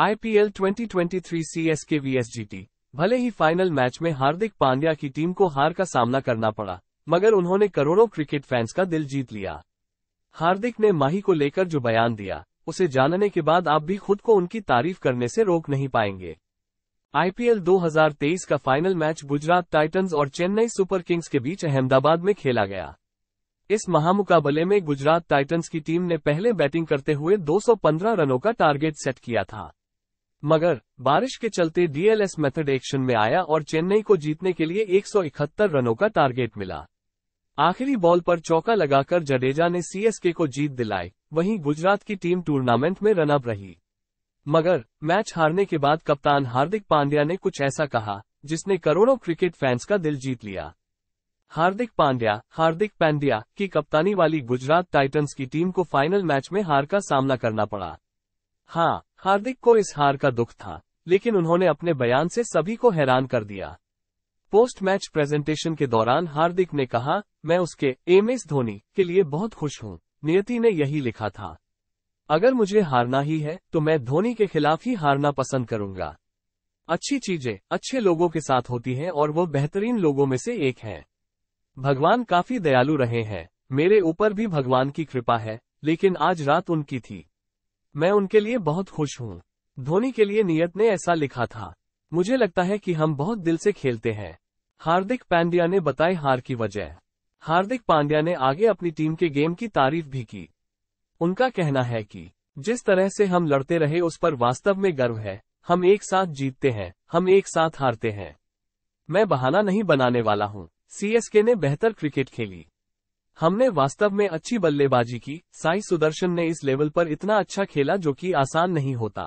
IPL 2023 CSK वीएसजीटी भले ही final match में हार्दिक पांड्या की टीम को हार का सामना करना पड़ा मगर उन्होंने करोड़ों क्रिकेट फैंस का दिल जीत लिया हार्दिक ने माही को लेकर जो बयान दिया उसे जानने के बाद आप भी खुद को उनकी तारीफ करने से रोक नहीं पाएंगे आईपीएल 2023 का फाइनल मैच गुजरात टाइटंस और चेन्नई सुपर किंग्स के बीच अहमदाबाद में खेला गया इस महामुकाबले में गुजरात टाइटंस की टीम ने पहले बैटिंग करते हुए 215 रनों का टारगेट सेट किया था मगर बारिश के चलते डीएलएस मेथड एक्शन में आया और चेन्नई को जीतने के लिए एक रनों का टारगेट मिला आखिरी बॉल पर चौका लगाकर जडेजा ने सीएसके को जीत दिलाई वहीं गुजरात की टीम टूर्नामेंट में रनअप रही मगर मैच हारने के बाद कप्तान हार्दिक पांड्या ने कुछ ऐसा कहा जिसने करोड़ों क्रिकेट फैंस का दिल जीत लिया हार्दिक पांड्या हार्दिक पांड्या की कप्तानी वाली गुजरात टाइटंस की टीम को फाइनल मैच में हार का सामना करना पड़ा हाँ हार्दिक को इस हार का दुख था लेकिन उन्होंने अपने बयान से सभी को हैरान कर दिया पोस्ट मैच प्रेजेंटेशन के दौरान हार्दिक ने कहा मैं उसके एम एस धोनी के लिए बहुत खुश हूँ नियति ने यही लिखा था अगर मुझे हारना ही है तो मैं धोनी के खिलाफ ही हारना पसंद करूंगा अच्छी चीजें अच्छे लोगों के साथ होती हैं और वो बेहतरीन लोगों में से एक हैं। भगवान काफी दयालु रहे हैं मेरे ऊपर भी भगवान की कृपा है लेकिन आज रात उनकी थी मैं उनके लिए बहुत खुश हूँ धोनी के लिए नियत ने ऐसा लिखा था मुझे लगता है कि हम बहुत दिल से खेलते हैं हार्दिक पांड्या ने बताई हार की वजह हार्दिक पांड्या ने आगे अपनी टीम के गेम की तारीफ भी की उनका कहना है कि जिस तरह से हम लड़ते रहे उस पर वास्तव में गर्व है हम एक साथ जीतते हैं हम एक साथ हारते हैं मैं बहाना नहीं बनाने वाला हूँ सीएसके ने बेहतर क्रिकेट खेली हमने वास्तव में अच्छी बल्लेबाजी की साई सुदर्शन ने इस लेवल पर इतना अच्छा खेला जो कि आसान नहीं होता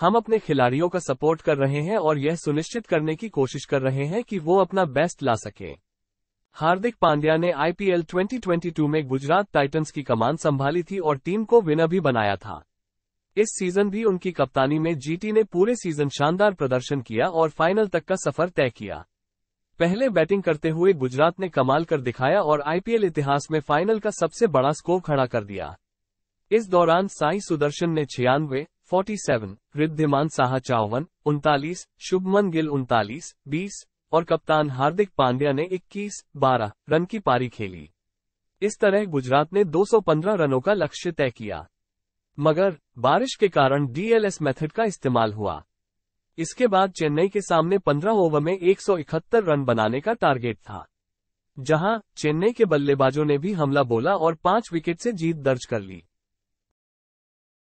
हम अपने खिलाड़ियों का सपोर्ट कर रहे हैं और यह सुनिश्चित करने की कोशिश कर रहे हैं कि वो अपना बेस्ट ला सके हार्दिक पांड्या ने आईपीएल 2022 में गुजरात टाइटंस की कमान संभाली थी और टीम को विनर भी बनाया था इस सीजन भी उनकी कप्तानी में जीटी ने पूरे सीजन शानदार प्रदर्शन किया और फाइनल तक का सफर तय किया पहले बैटिंग करते हुए गुजरात ने कमाल कर दिखाया और आईपीएल इतिहास में फाइनल का सबसे बड़ा स्कोर खड़ा कर दिया इस दौरान साई सुदर्शन ने छियानवे 47, रिद्धिमान साहा चौवन उनतालीस शुभमन गिल उनतालीस बीस और कप्तान हार्दिक पांड्या ने 21, 12 रन की पारी खेली इस तरह गुजरात ने 215 रनों का लक्ष्य तय किया मगर बारिश के कारण डीएलएस मेथड का इस्तेमाल हुआ इसके बाद चेन्नई के सामने 15 ओवर में एक रन बनाने का टारगेट था जहां चेन्नई के बल्लेबाजों ने भी हमला बोला और पांच विकेट से जीत दर्ज कर ली